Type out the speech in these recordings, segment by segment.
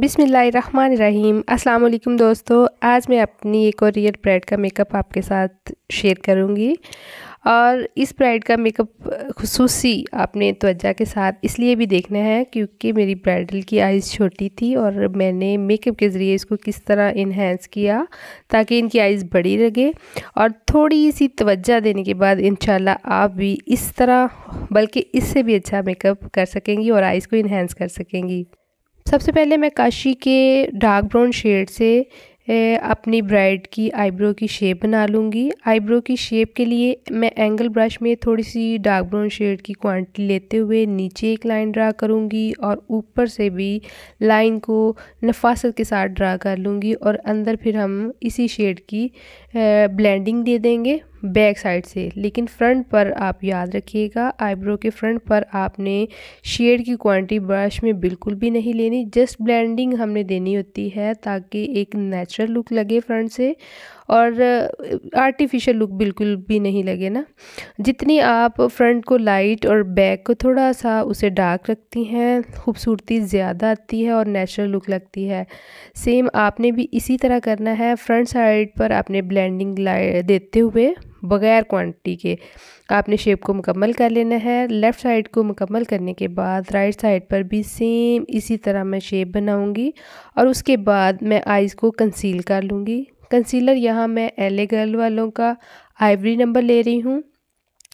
बिसमीम् अल्लाम दोस्तों आज मैं अपनी एक और रियल ब्राइड का मेकअप आपके साथ शेयर करूँगी और इस ब्राइड का मेकअप खसूसी आपने तोज्जा के साथ इसलिए भी देखना है क्योंकि मेरी ब्राइडल की आइज़ छोटी थी और मैंने मेकअप के ज़रिए इसको किस तरह इन्हेंस किया ताकि इनकी आइज़ बड़ी लगे और थोड़ी सी तवज्जा देने के बाद इन आप भी इस तरह बल्कि इससे भी अच्छा मेकअप कर सकेंगी और आइज़ को इन्हेंस कर सकेंगी सबसे पहले मैं काशी के डार्क ब्राउन शेड से अपनी ब्राइड की आईब्रो की शेप बना लूँगी आईब्रो की शेप के लिए मैं एंगल ब्रश में थोड़ी सी डार्क ब्राउन शेड की क्वांटिटी लेते हुए नीचे एक लाइन ड्रा करूँगी और ऊपर से भी लाइन को नफासत के साथ ड्रा कर लूँगी और अंदर फिर हम इसी शेड की ब्लेंडिंग दे देंगे बैक साइड से लेकिन फ्रंट पर आप याद रखिएगा आईब्रो के फ्रंट पर आपने शेड की क्वांटिटी ब्रश में बिल्कुल भी नहीं लेनी जस्ट ब्लेंडिंग हमने देनी होती है ताकि एक नेचुरल लुक लगे फ्रंट से और आर्टिफिशियल लुक बिल्कुल भी नहीं लगे ना जितनी आप फ्रंट को लाइट और बैक को थोड़ा सा उसे डार्क रखती हैं खूबसूरती ज़्यादा आती है और नेचुरल लुक लगती है सेम आपने भी इसी तरह करना है फ्रंट साइड पर आपने ब्लेंडिंग देते हुए बग़ैर क्वांटिटी के तो आपने शेप को मुकम्मल कर लेना है लेफ़्ट साइड को मुकम्मल करने के बाद राइट साइड पर भी सेम इसी तरह मैं शेप बनाऊंगी और उसके बाद मैं आइज़ को कंसील कर लूँगी कंसीलर यहाँ मैं एल ए गर्ल वालों का आइवरी नंबर ले रही हूँ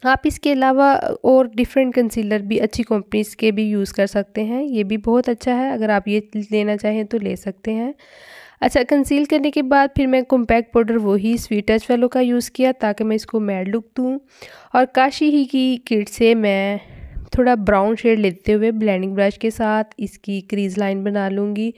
आप इसके अलावा और डिफरेंट कंसीलर भी अच्छी कंपनीज के भी यूज़ कर सकते हैं ये भी बहुत अच्छा है अगर आप ये लेना चाहें तो ले सकते हैं अच्छा कंसील करने के बाद फिर मैं कॉम्पैक्ट पाउडर वही स्वीट टच वालों का यूज़ किया ताकि मैं इसको मैड लुक दूँ और काशी ही की किट से मैं थोड़ा ब्राउन शेड लेते हुए ब्लैंडिंग ब्रश के साथ इसकी क्रीज लाइन बना लूँगी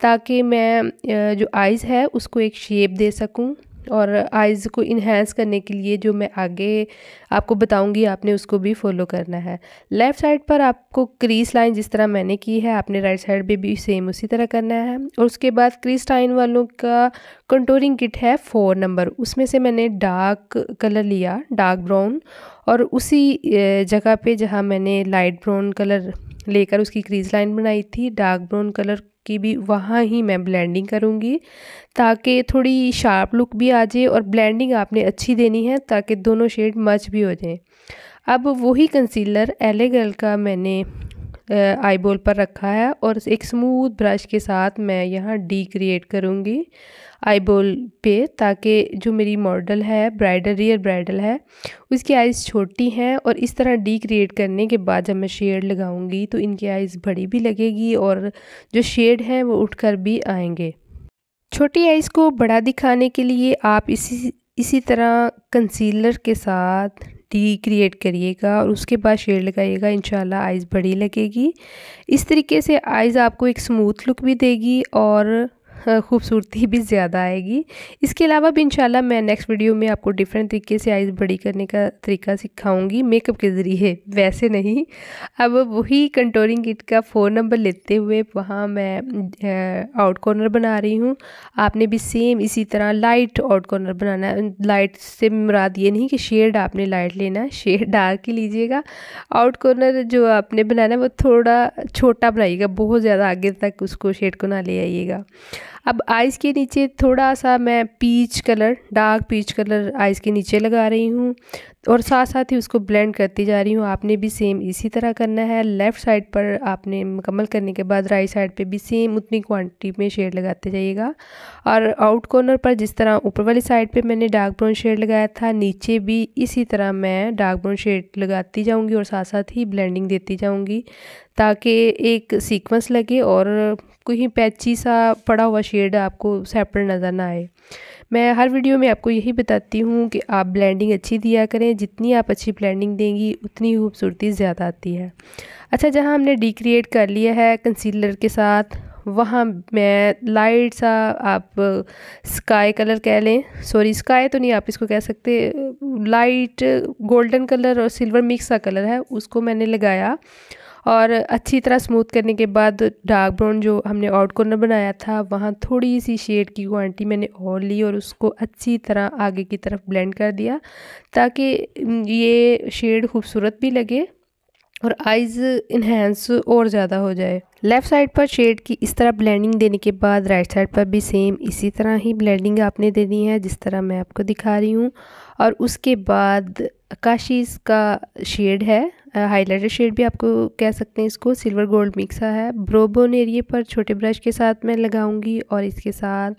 ताकि मैं जो आइज़ है उसको एक शेप दे सकूँ और आइज़ को इन्हेंस करने के लिए जो मैं आगे आपको बताऊंगी आपने उसको भी फॉलो करना है लेफ़्ट साइड पर आपको क्रीस लाइन जिस तरह मैंने की है आपने राइट साइड पर भी सेम उसी तरह करना है और उसके बाद क्रीस लाइन वालों का कंटोरिंग किट है फोर नंबर उसमें से मैंने डार्क कलर लिया डार्क ब्राउन और उसी जगह पे जहाँ मैंने लाइट ब्राउन कलर लेकर उसकी क्रीज लाइन बनाई थी डार्क ब्राउन कलर की भी वहाँ ही मैं ब्लेंडिंग करूँगी ताकि थोड़ी शार्प लुक भी आ जाए और ब्लेंडिंग आपने अच्छी देनी है ताकि दोनों शेड मच भी हो जाएँ अब वही कंसीलर एले का मैंने आईबॉल पर रखा है और एक स्मूथ ब्रश के साथ मैं यहाँ डी क्रिएट करूँगी आईबॉल पे ताकि जो मेरी मॉडल है ब्राइडल रियर ब्राइडल है उसकी आइज़ छोटी हैं और इस तरह डी क्रिएट करने के बाद जब मैं शेड लगाऊँगी तो इनकी आइज़ बड़ी भी लगेगी और जो शेड हैं वो कर भी आएंगे छोटी आइज़ को बड़ा दिखाने के लिए आप इसी इसी तरह कंसीलर के साथ डी क्रिएट करिएगा और उसके बाद शेड लगाइएगा इन आइज़ बड़ी लगेगी इस तरीके से आइज़ आपको एक स्मूथ लुक भी देगी और खूबसूरती भी ज़्यादा आएगी इसके अलावा भी इंशाल्लाह मैं नेक्स्ट वीडियो में आपको डिफरेंट तरीके से आइज़ बड़ी करने का तरीका सिखाऊंगी मेकअप के ज़रिए वैसे नहीं अब वही कंट्रोलिंग किट का फ़ोन नंबर लेते हुए वहाँ मैं आउट कॉर्नर बना रही हूँ आपने भी सेम इसी तरह लाइट आउट कॉर्नर बनाना लाइट से मुराद ये नहीं कि शेड आपने लाइट लेना शेड डार्क ही लीजिएगा आउट कॉर्नर जो आपने बनाना है वो थोड़ा छोटा बनाइएगा बहुत ज़्यादा आगे तक उसको शेड को ना ले आइएगा अब आइज़ के नीचे थोड़ा सा मैं peach colour dark peach colour eyes के नीचे लगा रही हूँ और साथ साथ ही उसको ब्लेंड करती जा रही हूँ आपने भी सेम इसी तरह करना है लेफ़्ट साइड पर आपने मुकम्मल करने के बाद राइट साइड पे भी सेम उतनी क्वांटिटी में शेड लगाते जाइएगा और आउट कॉर्नर पर जिस तरह ऊपर वाली साइड पे मैंने डार्क ब्राउन शेड लगाया था नीचे भी इसी तरह मैं डार्क ब्राउन शेड लगाती जाऊँगी और साथ साथ ही ब्लैंडिंग देती जाऊँगी ताकि एक सीक्वेंस लगे और कोई पैची सा पड़ा हुआ शेड आपको सेपरेट नज़र ना आए मैं हर वीडियो में आपको यही बताती हूँ कि आप ब्लेंडिंग अच्छी दिया करें जितनी आप अच्छी ब्लेंडिंग देंगी उतनी खूबसूरती ज़्यादा आती है अच्छा जहाँ हमने डिक्रिएट कर लिया है कंसीलर के साथ वहाँ मैं लाइट सा आप स्काई कलर कह लें सॉरी स्काई तो नहीं आप इसको कह सकते लाइट गोल्डन कलर और सिल्वर मिक्स सा कलर है उसको मैंने लगाया और अच्छी तरह स्मूथ करने के बाद डार्क ब्राउन जो हमने आउट कॉर्नर बनाया था वहाँ थोड़ी सी शेड की क्वांटिटी मैंने और ली और उसको अच्छी तरह आगे की तरफ ब्लेंड कर दिया ताकि ये शेड खूबसूरत भी लगे और आइज़ इन्हेंस और ज़्यादा हो जाए लेफ़्ट साइड पर शेड की इस तरह ब्लेंडिंग देने के बाद राइट साइड पर भी सेम इसी तरह ही ब्लेंडिंग आपने देनी है जिस तरह मैं आपको दिखा रही हूँ और उसके बाद काशीज़ का शेड है हाइलाइटर शेड भी आपको कह सकते हैं इसको सिल्वर गोल्ड मिक्सा है ब्रोबोन एरिए पर छोटे ब्रश के साथ मैं लगाऊंगी और इसके साथ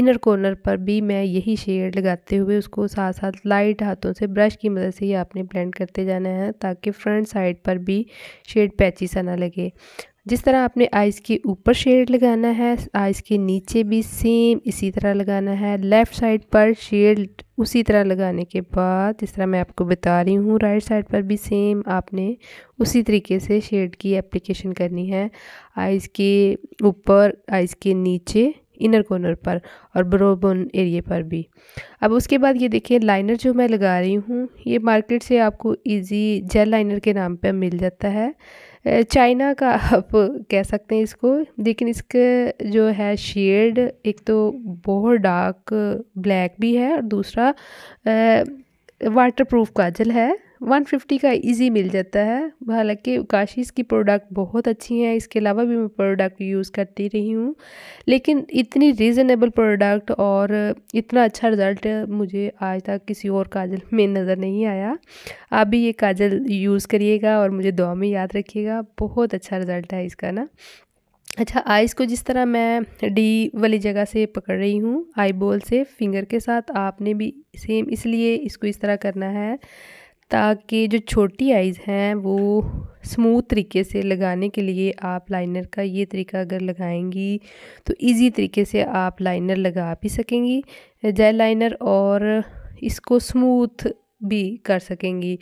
इनर कॉर्नर पर भी मैं यही शेड लगाते हुए उसको साथ साथ लाइट हाथों से ब्रश की मदद से ही आपने ब्लेंड करते जाना है ताकि फ्रंट साइड पर भी शेड पैची सा ना लगे जिस तरह आपने आइज़ के ऊपर शेड लगाना है आइज़ के नीचे भी सेम इसी तरह लगाना है लेफ़्ट साइड पर शेड उसी तरह लगाने के बाद जिस तरह मैं आपको बता रही हूँ राइट साइड पर भी सेम आपने उसी तरीके से शेड की एप्लीकेशन करनी है आइज़ के ऊपर आइज़ के नीचे इनर कॉर्नर पर और ब्रोबोन एरिए पर भी अब उसके बाद ये देखिए लाइनर जो मैं लगा रही हूँ ये मार्केट से आपको इजी जेल लाइनर के नाम पर मिल जाता है चाइना का आप कह सकते हैं इसको लेकिन इसके जो है शेड एक तो बहुत डार्क ब्लैक भी है और दूसरा वाटर प्रूफ काजल है 150 का इजी मिल जाता है हालांकि काशिश की प्रोडक्ट बहुत अच्छी हैं इसके अलावा भी मैं प्रोडक्ट यूज़ करती रही हूँ लेकिन इतनी रीज़नेबल प्रोडक्ट और इतना अच्छा रिज़ल्ट मुझे आज तक किसी और काजल में नज़र नहीं आया आप भी ये काजल यूज़ करिएगा और मुझे दुआ में याद रखिएगा बहुत अच्छा रिज़ल्ट है इसका ना अच्छा आइज़ को जिस तरह मैं डी वाली जगह से पकड़ रही हूँ आई बॉल से फिंगर के साथ आपने भी सेम इसलिए इसको इस तरह करना है ताकि जो छोटी आइज़ हैं वो स्मूथ तरीके से लगाने के लिए आप लाइनर का ये तरीका अगर लगाएंगी तो इजी तरीके से आप लाइनर लगा भी सकेंगी जेल लाइनर और इसको स्मूथ भी कर सकेंगी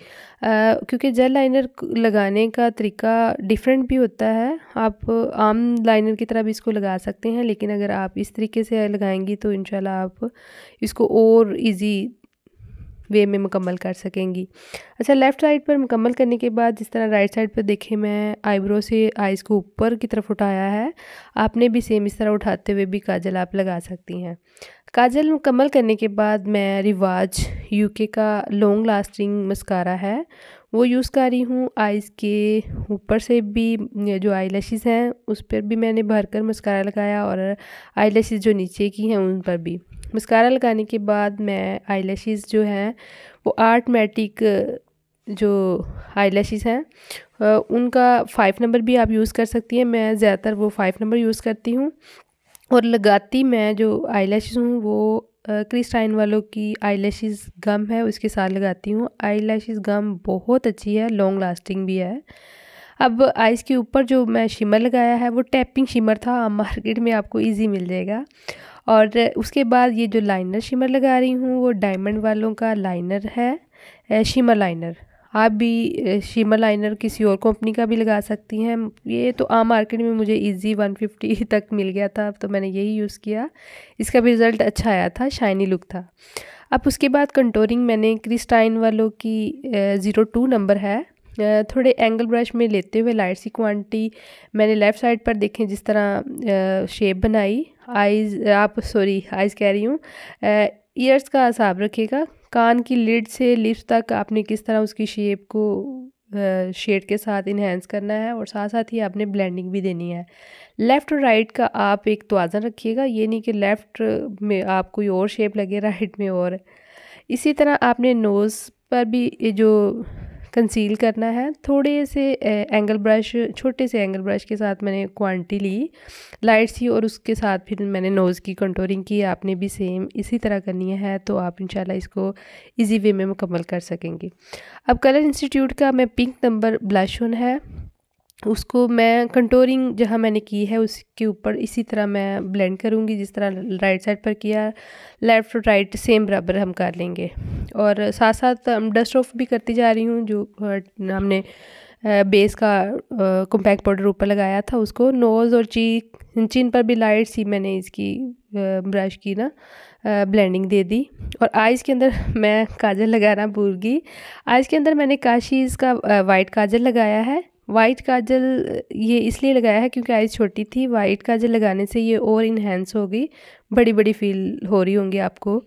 क्योंकि जेल लाइनर लगाने का तरीका डिफरेंट भी होता है आप आम लाइनर की तरह भी इसको लगा सकते हैं लेकिन अगर आप इस तरीके से लगाएंगी तो इन आप इसको और इजी वे में मुकम्मल कर सकेंगी अच्छा लेफ़्ट साइड पर मुकम्मल करने के बाद जिस तरह राइट साइड पर देखें मैं आईब्रो से आइज़ को ऊपर की तरफ उठाया है आपने भी सेम इस तरह उठाते हुए भी काजल आप लगा सकती हैं काजल मुकम्मल करने के बाद मैं रिवाज यूके का लॉन्ग लास्टिंग मस्कारा है वो यूज़ कर रही हूँ आइज़ के ऊपर से भी जो आई हैं उस पर भी मैंने भरकर मस्कारा लगाया और आई जो नीचे की हैं उन पर भी मस्कारा लगाने के बाद मैं आई जो हैं वो आर्टमेटिक जो आई हैं उनका फ़ाइव नंबर भी आप यूज़ कर सकती हैं मैं ज़्यादातर वो फ़ाइव नंबर यूज़ करती हूँ और लगाती मैं जो आई हूँ वो क्रिस्टाइन वालों की आई गम है उसके साथ लगाती हूँ आई गम बहुत अच्छी है लॉन्ग लास्टिंग भी है अब आइज़ के ऊपर जो मैं शिमर लगाया है वो टैपिंग शिमर था मार्केट में आपको इजी मिल जाएगा और उसके बाद ये जो लाइनर शिमर लगा रही हूँ वो डायमंड वालों का लाइनर है शिमर लाइनर आप भी शिमर लाइनर किसी और कंपनी का भी लगा सकती हैं ये तो आम मार्केट में मुझे इजी 150 तक मिल गया था तो मैंने यही यूज़ किया इसका भी रिज़ल्ट अच्छा आया था शाइनी लुक था अब उसके बाद कंटोरिंग मैंने क्रिस्टाइन वालों की ज़ीरो टू नंबर है थोड़े एंगल ब्रश में लेते हुए लाइट सी क्वान्टी मैंने लेफ़्ट साइड पर देखें जिस तरह शेप बनाई आइज़ आप सॉरी आइज़ कह रही हूँ ईयर्स का हिसाब रखिएगा कान की लिड से लिप्स तक आपने किस तरह उसकी शेप को शेड के साथ इन्हेंस करना है और साथ साथ ही आपने ब्लेंडिंग भी देनी है लेफ़्ट और राइट का आप एक तोज़न रखिएगा ये नहीं कि लेफ़्ट में आप कोई और शेप लगे राइट में और इसी तरह आपने नोज़ पर भी ये जो कंसील करना है थोड़े से एंगल ब्रश छोटे से एंगल ब्रश के साथ मैंने क्वांटिटी ली लाइट सी और उसके साथ फिर मैंने नोज़ की कंट्रोलिंग की आपने भी सेम इसी तरह करनी है तो आप इंशाल्लाह इसको इजी वे में मुकम्मल कर सकेंगे अब कलर इंस्टीट्यूट का मैं पिंक नंबर ब्लश है उसको मैं कंटोरिंग जहाँ मैंने की है उसके ऊपर इसी तरह मैं ब्लेंड करूँगी जिस तरह राइट साइड पर किया लेफ़्ट और राइट सेम बराबर हम कर लेंगे और साथ साथ हम डस्ट ऑफ भी करती जा रही हूँ जो हमने बेस का कॉम्पैक्ट पाउडर ऊपर लगाया था उसको नोज़ और चीक चिन पर भी लाइट सी मैंने इसकी ब्रश की ना ब्लेंडिंग दे दी और आइज़ के अंदर मैं काजल लगाना भूल गई आइज़ के अंदर मैंने काशीज़ का वाइट काजल लगाया है वाइट काजल ये इसलिए लगाया है क्योंकि आइज़ छोटी थी वाइट काजल लगाने से ये और इन्हेंस होगी बड़ी बड़ी फील हो रही होंगी आपको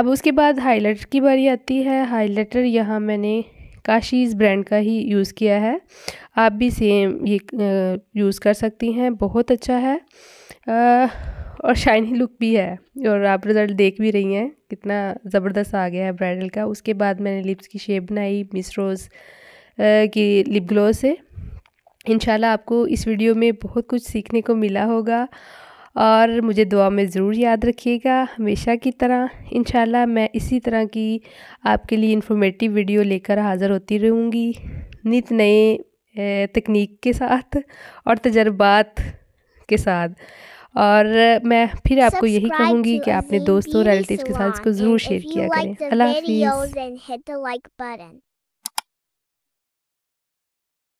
अब उसके बाद हाइलाइटर की बारी आती है हाइलाइटर यहाँ मैंने काशीज़ ब्रांड का ही यूज़ किया है आप भी सेम ये यूज़ कर सकती हैं बहुत अच्छा है आ, और शाइनी लुक भी है और आप रिज़ल्ट देख भी रही हैं कितना ज़बरदस्त आ गया है ब्राइडल का उसके बाद मैंने लिप्स की शेप बनाई मिस रोज़ की लिप ग्लॉस है इंशाल्लाह आपको इस वीडियो में बहुत कुछ सीखने को मिला होगा और मुझे दुआ में ज़रूर याद रखिएगा हमेशा की तरह इंशाल्लाह मैं इसी तरह की आपके लिए इन्फॉर्मेटिव वीडियो लेकर हाज़िर होती रहूँगी नित नए तकनीक के साथ और तजर्बात के साथ और मैं फिर आपको यही कहूँगी कि अपने दोस्तों रिलेटिव्स के साथ इसको ज़रूर शेयर किया करें अल्लाह हाफिज़